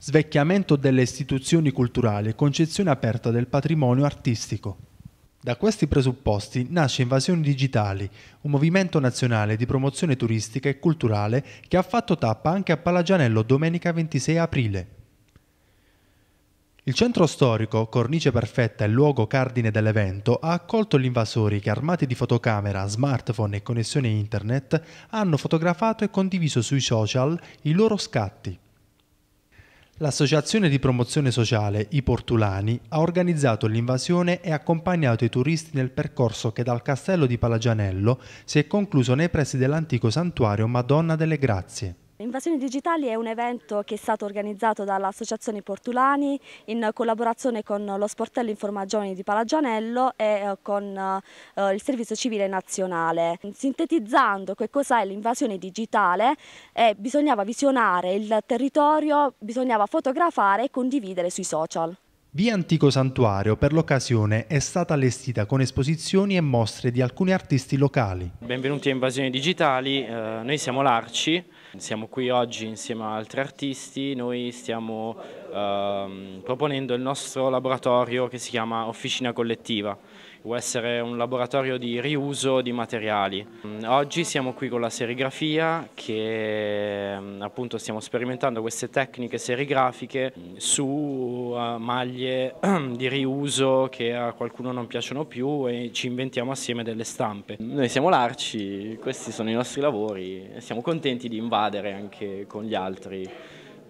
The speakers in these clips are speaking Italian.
Svecchiamento delle istituzioni culturali e concezione aperta del patrimonio artistico. Da questi presupposti nasce Invasioni Digitali, un movimento nazionale di promozione turistica e culturale che ha fatto tappa anche a Palagianello domenica 26 aprile. Il centro storico, cornice perfetta e luogo cardine dell'evento, ha accolto gli invasori che armati di fotocamera, smartphone e connessione internet hanno fotografato e condiviso sui social i loro scatti. L'associazione di promozione sociale I Portulani ha organizzato l'invasione e accompagnato i turisti nel percorso che dal castello di Palagianello si è concluso nei pressi dell'antico santuario Madonna delle Grazie. Invasioni Digitali è un evento che è stato organizzato dall'Associazione Portulani in collaborazione con lo Sportello Informagioni di Palagianello e eh, con eh, il Servizio Civile Nazionale. Sintetizzando che cos'è l'invasione digitale, eh, bisognava visionare il territorio, bisognava fotografare e condividere sui social. Via Antico Santuario per l'occasione è stata allestita con esposizioni e mostre di alcuni artisti locali. Benvenuti a Invasioni Digitali, noi siamo l'Arci, siamo qui oggi insieme ad altri artisti, noi stiamo ehm, proponendo il nostro laboratorio che si chiama Officina Collettiva, può essere un laboratorio di riuso di materiali. Mm, oggi siamo qui con la serigrafia che mm, appunto stiamo sperimentando queste tecniche serigrafiche mm, su eh, maglie di riuso che a qualcuno non piacciono più e ci inventiamo assieme delle stampe. Noi siamo l'Arci, questi sono i nostri lavori e siamo contenti di invadere compadere anche con gli altri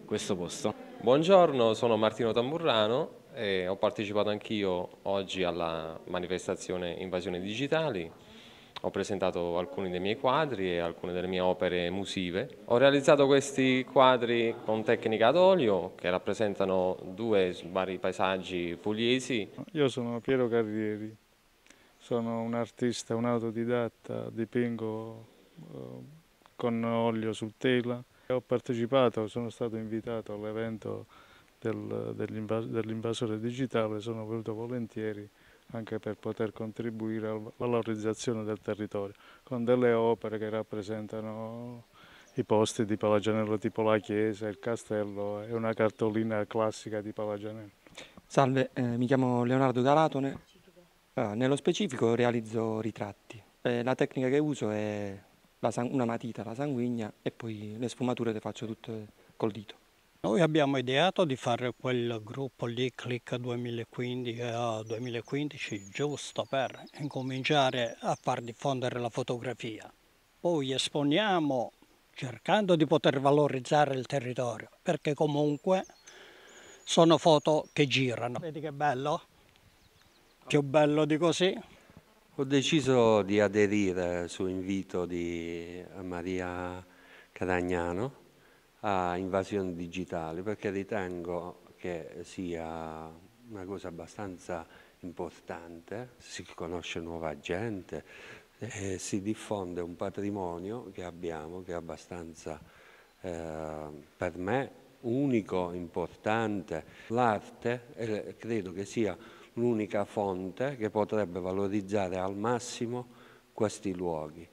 questo posto. Buongiorno, sono Martino Tamburrano e ho partecipato anch'io oggi alla manifestazione Invasione Digitali. Ho presentato alcuni dei miei quadri e alcune delle mie opere musive. Ho realizzato questi quadri con tecnica ad olio che rappresentano due vari paesaggi pugliesi. Io sono Piero Carrieri, sono un artista, un autodidatta, dipingo eh, con olio sul tela. Ho partecipato, sono stato invitato all'evento del, dell'invasore digitale, sono venuto volentieri anche per poter contribuire alla valorizzazione del territorio, con delle opere che rappresentano i posti di Palagianello tipo la chiesa, il castello e una cartolina classica di Palagianello. Salve, eh, mi chiamo Leonardo Galatone, ah, nello specifico realizzo ritratti. Eh, la tecnica che uso è una matita, la sanguigna e poi le sfumature le faccio tutte col dito. Noi abbiamo ideato di fare quel gruppo lì, Click 2015, eh, giusto per incominciare a far diffondere la fotografia. Poi esponiamo cercando di poter valorizzare il territorio, perché comunque sono foto che girano. Vedi che bello? Più bello di così? Ho deciso di aderire su invito di eh, Maria Caragnano a Invasione Digitale perché ritengo che sia una cosa abbastanza importante, si conosce nuova gente e eh, si diffonde un patrimonio che abbiamo che è abbastanza eh, per me unico, importante. L'arte eh, credo che sia l'unica fonte che potrebbe valorizzare al massimo questi luoghi.